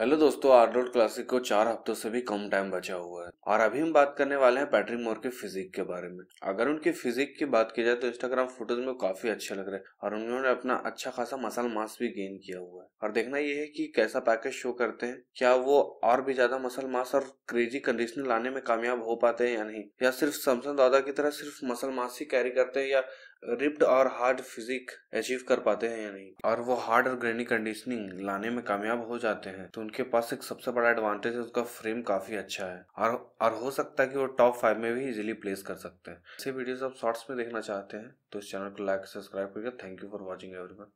hello दोस्तों Arnold classic को चार हफ्तों से भी कम टाइम बचा हुआ है और अभी हम बात करने वाले हैं पैट्रिक मोर के फिजिक के बारे में अगर उनके फिजिक की बात की जाए तो इंस्टाग्राम फोटोज में काफी अच्छे लग रहे हैं और उन्होंने अपना अच्छा खासा मसल मास भी गेन किया हुआ है और देखना यह है कि कैसा पैकेज शो करते हैं क्या वो और भी ज्यादा मसल मास और क्रेजी कंडीशन लाने में कामयाब हो पाते हैं या नहीं या सिर्फ समसन दादा की तरह सिर्फ मसल मास ही कैरी करते हैं या रिप्ड और हार्ड फिजिक अचीव कर पाते हैं या नहीं और वो हार्ड और ग्रेनी कंडीशनिंग लाने में कामयाब हो जाते हैं तो उनके पास एक सबसे बड़ा एडवांटेज है उसका फ्रेम काफी अच्छा है और और हो सकता है कि वो टॉप फाइव में भी इजीली प्लेस कर सकते हैं ऐसे वीडियोस आप शॉर्ट्स में देखना चाहते हैं तो इस चैनल को लाइक सब्सक्राइब करिएगा thank you for watching everyone